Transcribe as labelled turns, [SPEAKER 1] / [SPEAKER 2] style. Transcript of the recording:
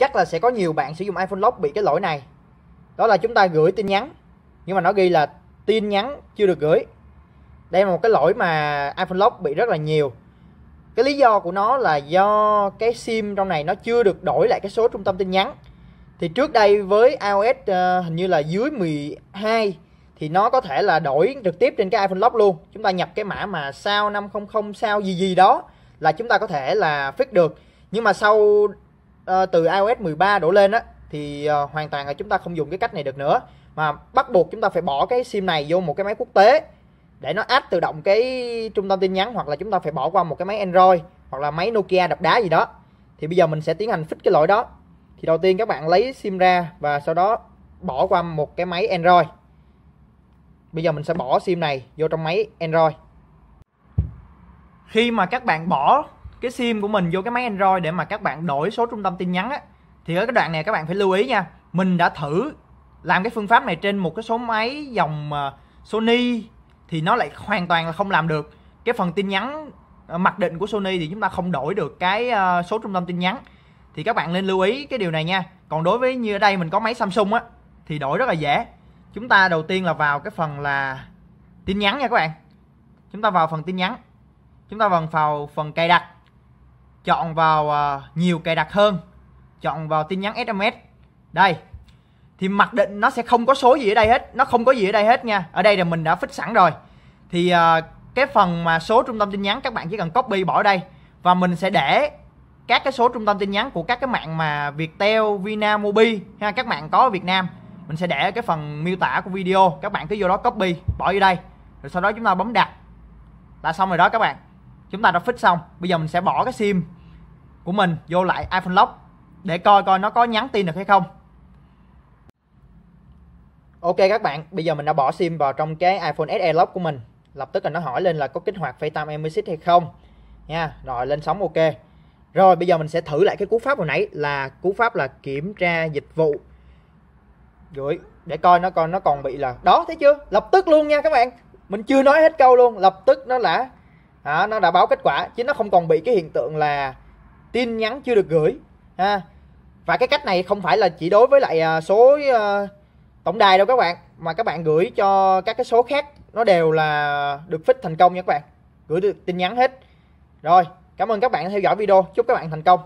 [SPEAKER 1] chắc là sẽ có nhiều bạn sử dụng iPhone Lock bị cái lỗi này đó là chúng ta gửi tin nhắn nhưng mà nó ghi là tin nhắn chưa được gửi đây là một cái lỗi mà iPhone Lock bị rất là nhiều cái lý do của nó là do cái sim trong này nó chưa được đổi lại cái số trung tâm tin nhắn thì trước đây với iOS uh, hình như là dưới 12 thì nó có thể là đổi trực tiếp trên cái iPhone Lock luôn chúng ta nhập cái mã mà sao 500 sao gì gì đó là chúng ta có thể là fix được nhưng mà sau Ờ, từ iOS 13 đổ lên á thì ờ, hoàn toàn là chúng ta không dùng cái cách này được nữa mà bắt buộc chúng ta phải bỏ cái sim này vô một cái máy quốc tế để nó add tự động cái trung tâm tin nhắn hoặc là chúng ta phải bỏ qua một cái máy Android hoặc là máy Nokia đập đá gì đó thì bây giờ mình sẽ tiến hành fix cái lỗi đó thì đầu tiên các bạn lấy sim ra và sau đó bỏ qua một cái máy Android bây giờ mình sẽ bỏ sim này vô trong máy Android khi mà các bạn bỏ cái sim của mình vô cái máy android để mà các bạn đổi số trung tâm tin nhắn á thì ở cái đoạn này các bạn phải lưu ý nha mình đã thử làm cái phương pháp này trên một cái số máy dòng ờ, sony thì nó lại hoàn toàn là không làm được cái phần tin nhắn ờ, mặc định của sony thì chúng ta không đổi được cái ờ, số trung tâm tin nhắn thì các bạn nên lưu ý cái điều này nha còn đối với như ở đây mình có máy samsung á thì đổi rất là dễ chúng ta đầu tiên là vào cái phần là tin nhắn nha các bạn chúng ta vào phần tin nhắn chúng ta vào phần, phần cài đặt chọn vào à, nhiều cài đặt hơn chọn vào tin nhắn SMS đây thì mặc định nó sẽ không có số gì ở đây hết nó không có gì ở đây hết nha ở đây là mình đã fix sẵn rồi thì à, cái phần mà số trung tâm tin nhắn các bạn chỉ cần copy bỏ ở đây và mình sẽ để các cái số trung tâm tin nhắn của các cái mạng mà Viettel, Vinamobi ha các mạng có ở Việt Nam mình sẽ để cái phần miêu tả của video các bạn cứ vô đó copy bỏ vô đây rồi sau đó chúng ta bấm đặt là xong rồi đó các bạn chúng ta đã fix xong bây giờ mình sẽ bỏ cái sim của mình vô lại iPhone Lock để coi coi nó có nhắn tin được hay không Ok các bạn, bây giờ mình đã bỏ sim vào trong cái iPhone SE Lock của mình Lập tức là nó hỏi lên là có kích hoạt FaceTime Emissit hay không nha Rồi lên sóng ok Rồi bây giờ mình sẽ thử lại cái cú pháp hồi nãy là cú pháp là kiểm tra dịch vụ Gửi để coi nó còn nó còn bị là Đó thấy chưa, lập tức luôn nha các bạn Mình chưa nói hết câu luôn, lập tức nó đã đó, nó đã báo kết quả chứ nó không còn bị cái hiện tượng là tin nhắn chưa được gửi ha và cái cách này không phải là chỉ đối với lại à, số à, tổng đài đâu các bạn mà các bạn gửi cho các cái số khác nó đều là được fix thành công nha các bạn gửi được tin nhắn hết rồi cảm ơn các bạn đã theo dõi video chúc các bạn thành công